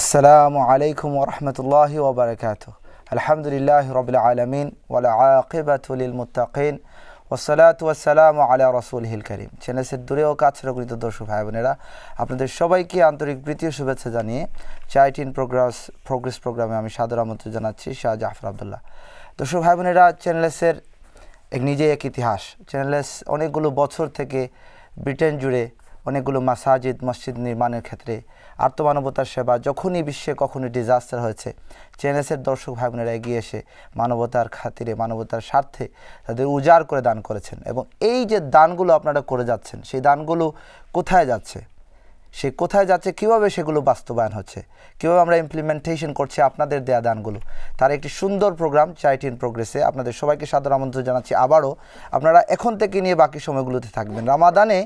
আসসালামু আলাইকুম ওরহমতুল্লাহ ওবরাকাত আলহামদুলিল্লাহ রবিল আলমিন ওলা আকিবাতুল মুতাকিন ওসালাত ওয়াসালাম আলা রসুল হিল করিম চ্যানেলসের দূরে ও কাছের অগৃত দর্শক ভাই বোনেরা আপনাদের সবাইকে আন্তরিক প্রীতি শুভেচ্ছা জানিয়ে চাইটিন প্রোগ্রাস প্রোগ্রেস প্রোগ্রামে আমি সাদর আমন্ত্রণ জানাচ্ছি শাহ জাফর আবদুল্লাহ দর্শক ভাই বোনেরা চ্যানেলসের এক নিজে এক ইতিহাস চ্যানেলস অনেকগুলো বছর থেকে ব্রিটেন জুড়ে অনেকগুলো মাসাজিদ মসজিদ নির্মাণের ক্ষেত্রে আত্মমানবতার সেবা যখনই বিশ্বে কখনই ডিজাস্টার হয়েছে চেনেসের দর্শক ভাই বোনেরা এগিয়ে এসে মানবতার খাতিরে মানবতার স্বার্থে তাদের উজাড় করে দান করেছেন এবং এই যে দানগুলো আপনারা করে যাচ্ছেন সেই দানগুলো কোথায় যাচ্ছে সে কোথায় যাচ্ছে কীভাবে সেগুলো বাস্তবায়ন হচ্ছে কীভাবে আমরা ইমপ্লিমেন্টেশন করছি আপনাদের দেয়া দানগুলো তার একটি সুন্দর প্রোগ্রাম চ্যারিটি ইন প্রোগ্রেসে আপনাদের সবাইকে সাদর আমন্ত্রণ জানাচ্ছি আবারও আপনারা এখন থেকে নিয়ে বাকি সময়গুলোতে থাকবেন রামাদানে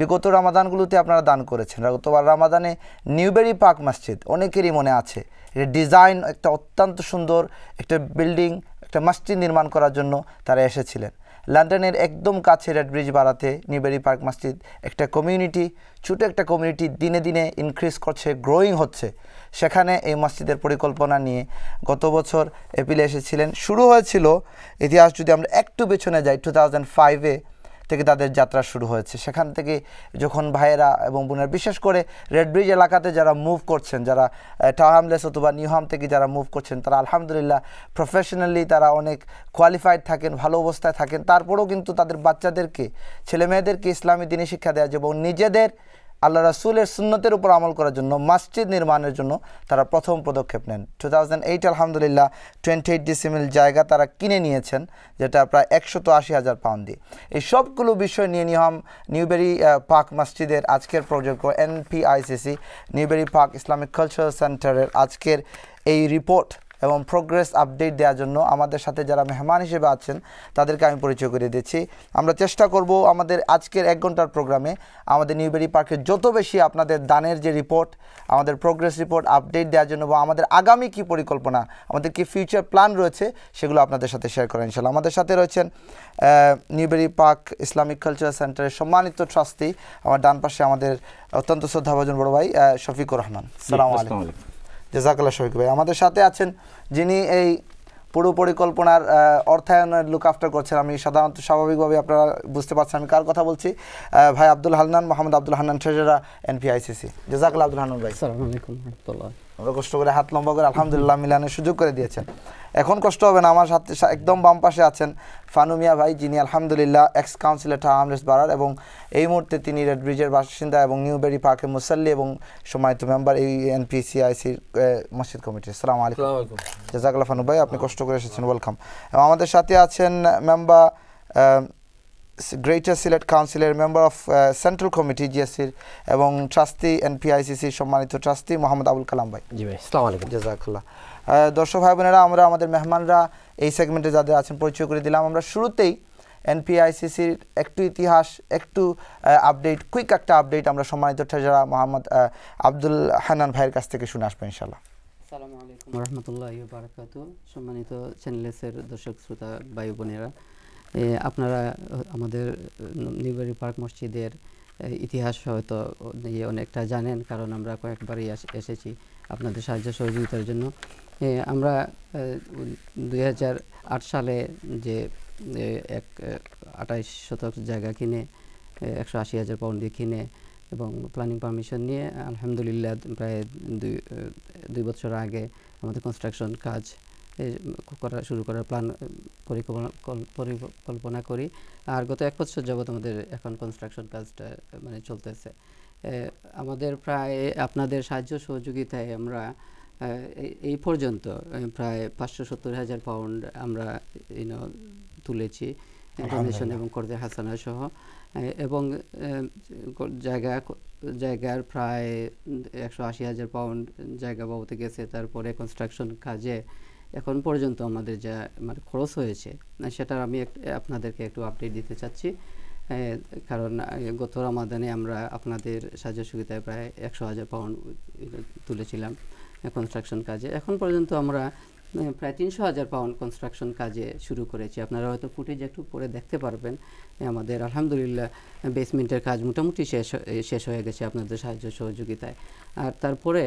বিগত রামাদানগুলোতে আপনারা দান করেছেন গতবার রামাদানে নিউবেরি পার্ক মসজিদ অনেকেরই মনে আছে এটা ডিজাইন একটা অত্যন্ত সুন্দর একটা বিল্ডিং একটা মসজিদ নির্মাণ করার জন্য তারা এসেছিলেন লন্ডনের একদম কাছে রেড ব্রিজ বাড়াতে নিউবেরি পার্ক মসজিদ একটা কমিউনিটি ছোটো একটা কমিউনিটি দিনে দিনে ইনক্রিজ করছে গ্রোয়িং হচ্ছে সেখানে এই মসজিদের পরিকল্পনা নিয়ে গত বছর এপ্রিলে এসেছিলেন শুরু হয়েছিল ইতিহাস যদি আমরা একটু পেছনে যাই টু থাউজেন্ড ফাইভে থেকে তাদের যাত্রা শুরু হয়েছে সেখান থেকে যখন ভাইয়েরা এবং বোনের বিশেষ করে রেডব্রিজ এলাকাতে যারা মুভ করছেন যারা টাহামলেস অথবা নিউহাম থেকে যারা মুভ করছেন তারা আলহামদুলিল্লাহ প্রফেশনালি তারা অনেক কোয়ালিফাইড থাকেন ভালো অবস্থায় থাকেন তারপরেও কিন্তু তাদের বাচ্চাদেরকে ছেলেমেয়েদেরকে ইসলামী দিনে শিক্ষা দেওয়া যায় এবং নিজেদের আল্লাহ রাসুলের সুন্নতের উপর আমল করার জন্য মসজিদ নির্মাণের জন্য তারা প্রথম পদক্ষেপ নেন টু থাউজেন্ড এইট আলহামদুলিল্লাহ টোয়েন্টি এইট ডিসিমিল জায়গা তারা কিনে নিয়েছেন যেটা প্রায় একশত আশি হাজার পাউন্ড দিয়ে এই সবগুলো বিষয় নিয়ে নিয়ম নিউবেরি পার্ক মসজিদের আজকের project NPICC Newbury Park Islamic cultural সেন্টারের আজকের এই রিপোর্ট এবং প্রোগ্রেস আপডেট দেওয়ার জন্য আমাদের সাথে যারা মেহমান হিসেবে আছেন তাদেরকে আমি পরিচয় করে দিচ্ছি আমরা চেষ্টা করব আমাদের আজকের এক ঘন্টার প্রোগ্রামে আমাদের নিউবেরি পার্কে যত বেশি আপনাদের দানের যে রিপোর্ট আমাদের প্রোগ্রেস রিপোর্ট আপডেট দেওয়ার জন্য বা আমাদের আগামী কি পরিকল্পনা আমাদের কি ফিউচার প্ল্যান রয়েছে সেগুলো আপনাদের সাথে শেয়ার করেন ইনশাল্লাহ আমাদের সাথে রয়েছেন নিউবেরি পার্ক ইসলামিক কালচার সেন্টারের সম্মানিত ট্রাস্তি আমার ডান পাশে আমাদের অত্যন্ত শ্রদ্ধাভাজন বড় ভাই শফিকুর রহমান সালাম আলাইকুম জেজাকাল্লা শফিক ভাই আমাদের সাথে আছেন যিনি এই পুরো পরিকল্পনার অর্থায়নের লুক আফটার করছেন আমি সাধারণত স্বাভাবিকভাবে আপনারা বুঝতে পারছেন আমি কার কথা বলছি ভাই আব্দুল হান্নান মোহাম্মদ আব্দুল হান্নান ট্রেজারা এনপিআইসিসি জাজাকাল আব্দুল হান্নান ভাই আমরা কষ্ট করে হাত লম্বা করে আলহামদুলিল্লাহ মিলানের সুযোগ করে দিয়েছেন এখন কষ্ট হবে না আমার সাথে একদম বাম পাশে আছেন ফানুমিয়া ভাই যিনি আলহামদুলিল্লাহ এক্স কাউন্সিলর ঠাহামলেস বারার এবং এই মুহূর্তে তিনি রেড ব্রিজের বাসিন্দা এবং নিউবেরি পার্কের মুসাল্লি এবং সম্মানিত মেম্বার এই এনপিসিআইসির মসজিদ কমিটি সালাম আলাইকুম জাজাকুল্লাহ ফানু ভাই আপনি কষ্ট করে এসেছেন ওয়েলকাম এবং আমাদের সাথে আছেন মেম্বার গ্রেটার সিলেট কাউন্সিলের মেম্বার অফ সেন্ট্রাল কমিটি জিএসসির এবং ট্রাস্তি এনপিআইসিসির সম্মানিত ট্রাস্তি মোহাম্মদ আবুল কালাম ভাই জি ভাই সালাম আলাইকুম জাজাকাল্লাহ দর্শক ভাই বোনেরা আমরা আমাদের মেহমানরা এই সেগমেন্টে যাদের আছেন পরিচয় করে দিলাম আমরা শুরুতেই এনপিআইসিসির একটু ইতিহাস একটু আপডেট কুইক একটা আপডেট আমরা সম্মানিত ট্রেজারা মোহাম্মদ আব্দুল হানান ভাইয়ের কাছ থেকে শুনে আসবো ইনশাল্লাহ আসসালামু আলাইকুম রহমতুল্লাহ বারাকাতু সম্মানিত চ্যানেলেসের দর্শক শ্রোতা ভাই বোনেরা আপনারা আমাদের নিউবাড়ি পার্ক মসজিদের ইতিহাস হয়তো অনেকটা জানেন কারণ আমরা কয়েকবারই এসেছি আপনাদের সাহায্য সহযোগিতার জন্য আমরা দুই সালে যে এক আঠাইশ শতক জায়গা কিনে একশো আশি হাজার পাউন্ড দিয়ে কিনে এবং প্ল্যানিং পারমিশন নিয়ে আলহামদুলিল্লাহ প্রায় দুই দুই বছর আগে আমাদের কনস্ট্রাকশন কাজ করা শুরু করার প্ল্যান পরিকল্পনা পরিকল্পনা করি আর গত এক বছর যাবৎ আমাদের এখন কনস্ট্রাকশন কাজটা মানে চলতেছে আমাদের প্রায় আপনাদের সাহায্য সহযোগিতায় আমরা এই পর্যন্ত প্রায় পাঁচশো সত্তর হাজার পাউন্ড আমরা ইউনো তুলেছি ডোনেশন এবং কর্জে হাসানা সহ এবং জায়গা জায়গার প্রায় একশো আশি হাজার পাউন্ড জায়গা বাবুতে গেছে তারপরে কনস্ট্রাকশন কাজে এখন পর্যন্ত আমাদের যা মানে খরচ হয়েছে সেটার আমি আপনাদেরকে একটু আপডেট দিতে চাচ্ছি কারণ গত রামাদানে আমরা আপনাদের সাহায্য সুবিধায় প্রায় একশো হাজার পাউন্ড তুলেছিলাম কনস্ট্রাকশন কাজে এখন পর্যন্ত আমরা প্রায় তিনশো হাজার পাউন্ড কনস্ট্রাকশন কাজে শুরু করেছি আপনারা হয়তো ফুটেজ একটু পরে দেখতে পারবেন আমাদের আলহামদুলিল্লাহ বেসমেন্টের কাজ মোটামুটি শেষ শেষ হয়ে গেছে আপনাদের সাহায্য সহযোগিতায় আর তারপরে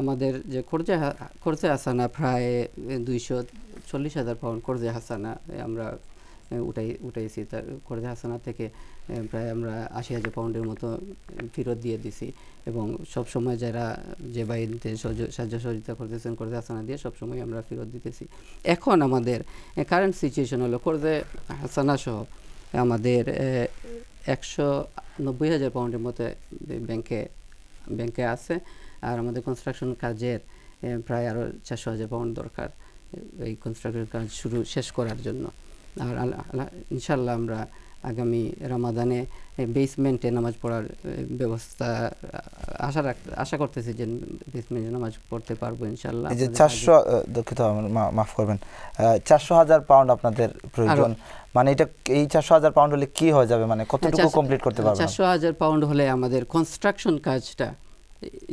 আমাদের যে খরচা খরচা হাসানা প্রায় দুইশো চল্লিশ হাজার পাউন্ড খরচা হাসানা আমরা উঠাই উঠাইছি তার খরচ হাসানা থেকে প্রায় আমরা আশি হাজার পাউন্ডের মতো ফেরত দিয়ে দিছি এবং সব সময় যারা যে বাইরে সাহায্য সহযোগিতা করতেছেন খরচ হাসানা দিয়ে সবসময় আমরা ফেরত দিতেছি এখন আমাদের কারেন্ট সিচুয়েশন হলো খরচ হাসানা সহ আমাদের একশো নব্বই হাজার পাউন্ডের মতো ব্যাংকে ব্যাংকে আছে আর আমাদের কনস্ট্রাকশন কাজের প্রায় আরও চারশো হাজার পাউন্ড দরকার এই কনস্ট্রাকশন কাজ শুরু শেষ করার জন্য আর ইনশাল্লাহ আমরা আগামী রামাদানে বেসমেন্টে নামাজ পড়ার ব্যবস্থা আশা রাখ আশা করতেছি যে বেসমেন্টে নামাজ পড়তে পারবো ইনশাল্লাহ যে চারশো দুঃখিত মাফ করবেন চারশো হাজার পাউন্ড আপনাদের প্রয়োজন মানে এটা এই চারশো হাজার পাউন্ড হলে কি হয়ে যাবে মানে হ্যাঁ, কতটুকু কমপ্লিট করতে পারবে চারশো হাজার পাউন্ড হলে আমাদের কনস্ট্রাকশন কাজটা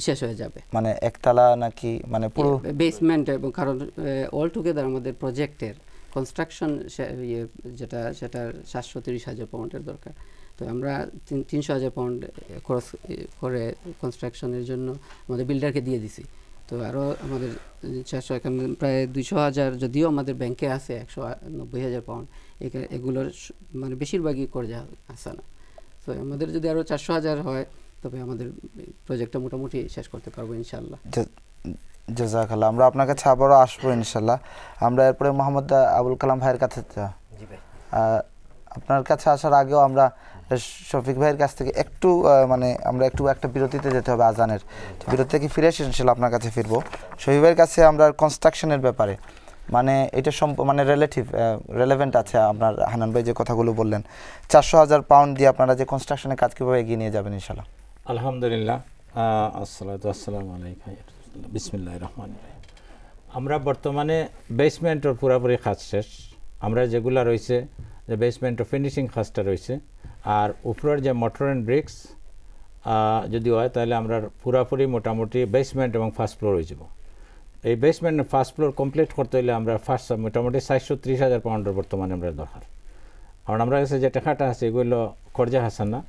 শেষ হয়ে যাবে মানে একতলা নাকি মানে পুরো বেসমেন্ট এবং কারণ অল টুগেদার আমাদের প্রজেক্টের কনস্ট্রাকশন ইয়ে যেটা সেটার সাতশো তিরিশ হাজার পাউন্ডের দরকার তো আমরা তিন তিনশো হাজার পাউন্ড খরচ করে কনস্ট্রাকশনের জন্য আমাদের বিল্ডারকে দিয়ে দিছি তো আরও আমাদের চারশো প্রায় দুইশো হাজার যদিও আমাদের ব্যাংকে আছে একশো নব্বই হাজার পাউন্ড এগুলোর মানে বেশিরভাগই করজা আসে না তো আমাদের যদি আরও চারশো হাজার হয় তবে আমাদের প্রজেক্টটা মোটামুটি শেষ করতে পারবো ইনশাল্লাহ জাজাকাল্লাহ আমরা আপনার কাছে আবারও আসবো ইনশাল্লাহ আমরা এরপরে মোহাম্মদ আবুল কালাম ভাইয়ের কাছে আপনার কাছে আসার আগেও আমরা শফিক ভাইয়ের কাছ থেকে একটু মানে আমরা একটু একটা বিরতিতে যেতে হবে আজানের বিরতি থেকে ফিরে এসে ইনশাল্লাহ আপনার কাছে ফিরবো শফিক ভাইয়ের কাছে আমরা কনস্ট্রাকশনের ব্যাপারে মানে এটা সম্প মানে রিলেটিভ রেলেভেন্ট আছে আপনার হানান ভাই যে কথাগুলো বললেন চারশো হাজার পাউন্ড দিয়ে আপনারা যে কনস্ট্রাকশনের কাজ কীভাবে এগিয়ে নিয়ে যাবেন ইনশাল্লাহ আলহামদুলিল্লাহ আমরা বর্তমানে বেসমেন্টের পুরাপুরি কাজ শেষ আমরা যেগুলা রয়েছে যে বেসমেন্টের ফিনিশিং কাজটা রয়েছে আর উপরের যে মোটর অ্যান্ড ব্রিক্স যদি হয় তাহলে আমরা পুরাপুরি মোটামুটি বেসমেন্ট এবং ফার্স্ট ফ্লোর হয়ে যাব এই বেসমেন্ট ফার্স্ট ফ্লোর কমপ্লিট করতে হলে আমরা ফার্স্ট মোটামুটি সাতশো হাজার পাউন্ডের বর্তমানে আমরা দরকার কারণ আমরা কাছে যে টাকাটা আছে এগুলো খরচা হাসান না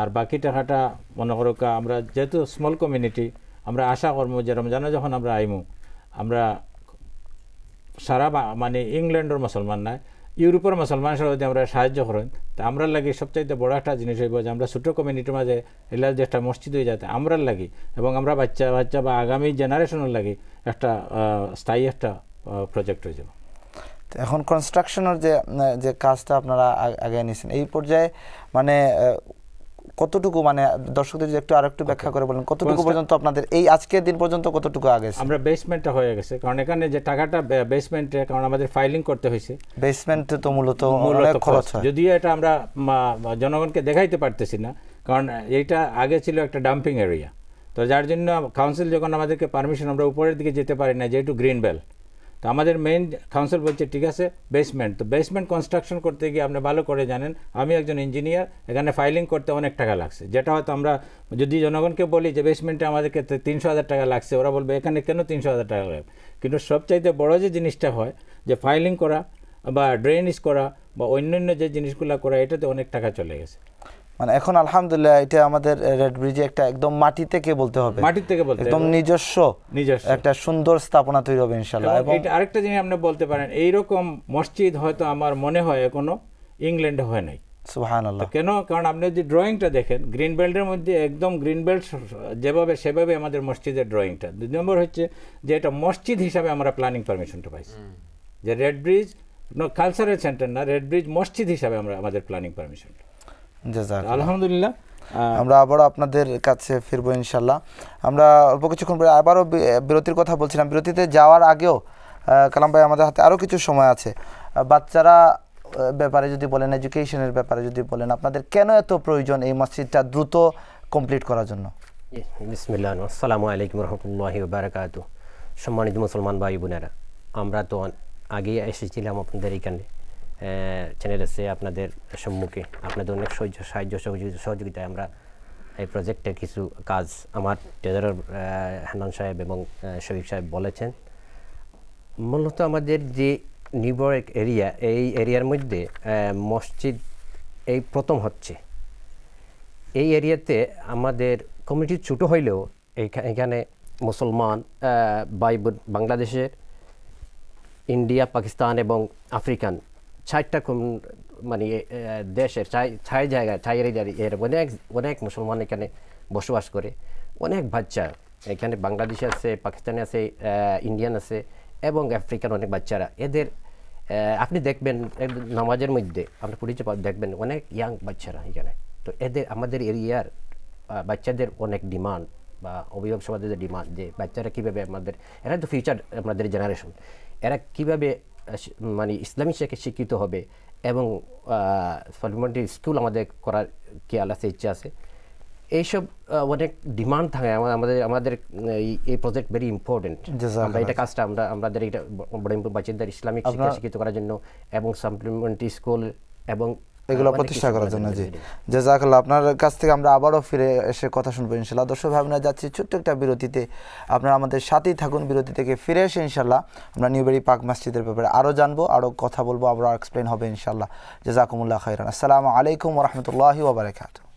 আর বাকি টাকাটা মনে কা আমরা যেহেতু স্মল কমিউনিটি আমরা আশা কর্ম যে রমজানে যখন আমরা আইমু আমরা সারা মানে ইংল্যান্ডের মুসলমান নাই ইউরোপের মুসলমান যদি আমরা সাহায্য করেন তা আমরা লাগি সবচাইতে বড় একটা জিনিস হইব যে আমরা ছোটো কমিউনিটির মাঝে এলার যে একটা মসজিদ হয়ে যাতে আমরা লাগি এবং আমরা বাচ্চা বাচ্চা বা আগামী জেনারেশনের লাগি একটা স্থায়ী একটা প্রজেক্ট হয়ে যাব এখন কনস্ট্রাকশনের যে যে কাজটা আপনারা আগে নিয়েছেন এই পর্যায়ে মানে কতটুকু মানে দর্শকদের আর একটু আরেকটু ব্যাখ্যা করে বলেন কতটুকু পর্যন্ত আপনাদের এই আজকের দিন পর্যন্ত কতটুকু আগে আমরা বেসমেন্টটা হয়ে গেছে কারণ এখানে যে টাকাটা বেসমেন্টে কারণ আমাদের ফাইলিং করতে হয়েছে বেসমেন্ট তো মূলত অনেক খরচ হয় যদিও এটা আমরা জনগণকে দেখাইতে পারতেছি না কারণ এইটা আগে ছিল একটা ডাম্পিং এরিয়া তো যার জন্য কাউন্সিল যখন আমাদেরকে পারমিশন আমরা উপরের দিকে যেতে পারি না যেহেতু গ্রিন বেল্ট তো আমাদের মেইন কাউন্সিল বলছে ঠিক আছে বেসমেন্ট তো বেসমেন্ট কনস্ট্রাকশন করতে গিয়ে আপনি ভালো করে জানেন আমি একজন ইঞ্জিনিয়ার এখানে ফাইলিং করতে অনেক টাকা লাগছে যেটা হয়তো আমরা যদি জনগণকে বলি যে বেসমেন্টে আমাদেরকে তিনশো হাজার টাকা লাগছে ওরা বলবে এখানে কেন তিনশো হাজার টাকা লাগবে কিন্তু সবচাইতে বড় যে জিনিসটা হয় যে ফাইলিং করা বা ড্রেনেজ করা বা অন্যান্য যে জিনিসগুলো করা এটাতে অনেক টাকা চলে গেছে মানে এখন আলহামদুলিল্লাহ এটা আমাদের রেড ব্রিজে একটা একদম মাটি থেকে বলতে হবে মাটি থেকে বলতে একদম নিজস্ব নিজস্ব একটা সুন্দর স্থাপনা তৈরি হবে ইনশাআল্লাহ এবং এটা আরেকটা জিনিস আপনি বলতে পারেন এই রকম মসজিদ হয়তো আমার মনে হয় এখনো ইংল্যান্ডে হয় নাই সুবহানাল্লাহ কেন কারণ আপনি যদি ড্রয়িংটা দেখেন গ্রিন বেল্টের মধ্যে একদম গ্রিন বেল্ট যেভাবে সেভাবে আমাদের মসজিদের ড্রয়িংটা দুই নম্বর হচ্ছে যে এটা মসজিদ হিসাবে আমরা প্ল্যানিং পারমিশনটা পাইছি যে রেড ব্রিজ কালচারাল সেন্টার না রেড ব্রিজ মসজিদ হিসাবে আমরা আমাদের প্ল্যানিং পারমিশনটা আলহামদুলিল্লাহ আমরা আবারও আপনাদের কাছে ফিরবো ইনশাল্লাহ আমরা অল্প কিছুক্ষণ পরে আবারও বিরতির কথা বলছিলাম বিরতিতে যাওয়ার আগেও কালাম ভাই আমাদের হাতে আরও কিছু সময় আছে বাচ্চারা ব্যাপারে যদি বলেন এডুকেশনের ব্যাপারে যদি বলেন আপনাদের কেন এত প্রয়োজন এই মসজিদটা দ্রুত কমপ্লিট করার জন্য আসসালামু আলাইকুম রহমতুল্লাহ বারাকাত সম্মানিত মুসলমান ভাই বোনেরা আমরা তো আগেই এসেছিলাম আপনাদের এখানে চ্যানেল এসে আপনাদের সম্মুখে আপনাদের অনেক সাহায্য সহযোগিতা সহযোগিতায় আমরা এই প্রজেক্টের কিছু কাজ আমার ট্রেজারার হান্নান সাহেব এবং শহীদ সাহেব বলেছেন মূলত আমাদের যে নিবর এরিয়া এই এরিয়ার মধ্যে মসজিদ এই প্রথম হচ্ছে এই এরিয়াতে আমাদের কমিউনিটি ছোটো হইলেও এখানে মুসলমান বাই বাংলাদেশের ইন্ডিয়া পাকিস্তান এবং আফ্রিকান ষাটটা কোন মানে দেশের ছাই ছাই জায়গা ছাই এর অনেক অনেক মুসলমান এখানে বসবাস করে অনেক বাচ্চা এখানে বাংলাদেশে আছে পাকিস্তানে আছে ইন্ডিয়ান আছে এবং আফ্রিকান অনেক বাচ্চারা এদের আপনি দেখবেন নামাজের মধ্যে আপনি পুলিশে দেখবেন অনেক ইয়াং বাচ্চারা এখানে তো এদের আমাদের এরিয়ার বাচ্চাদের অনেক ডিমান্ড বা অভিভাবক সমাজের যে ডিমান্ড যে বাচ্চারা কীভাবে আমাদের এরা তো ফিউচার আমাদের জেনারেশন এরা কীভাবে মানে ইসলামী শিক্ষা শিক্ষিত হবে এবং ফান্ডামেন্টাল স্কুল আমাদের করার কি আলাদা ইচ্ছা আছে এইসব অনেক ডিমান্ড থাকে আমাদের আমাদের এই প্রজেক্ট ভেরি ইম্পর্টেন্ট আমরা এটা কাজটা আমরা আমাদের এটা বড় বাচ্চাদের ইসলামিক শিক্ষা শিক্ষিত করার জন্য এবং সাপ্লিমেন্টারি স্কুল এবং এগুলো প্রতিষ্ঠা করার জন্য জি জাজাকাল আপনার কাছ থেকে আমরা আবারও ফিরে এসে কথা শুনবো ইনশাল্লাহ দর্শক ভাবনা যাচ্ছি ছোট্ট একটা বিরতিতে আপনারা আমাদের সাথেই থাকুন বিরতি থেকে ফিরে এসে ইনশাল্লাহ আমরা নিউবেরি পাক মসজিদের ব্যাপারে আরও জানবো আরও কথা বলবো আবারও এক্সপ্লেন হবে ইনশাল্লাহ জাজাকুমুল্লাহ খাইরান আসসালামু আলাইকুম রহমতুল্লাহি ওবরাকাতু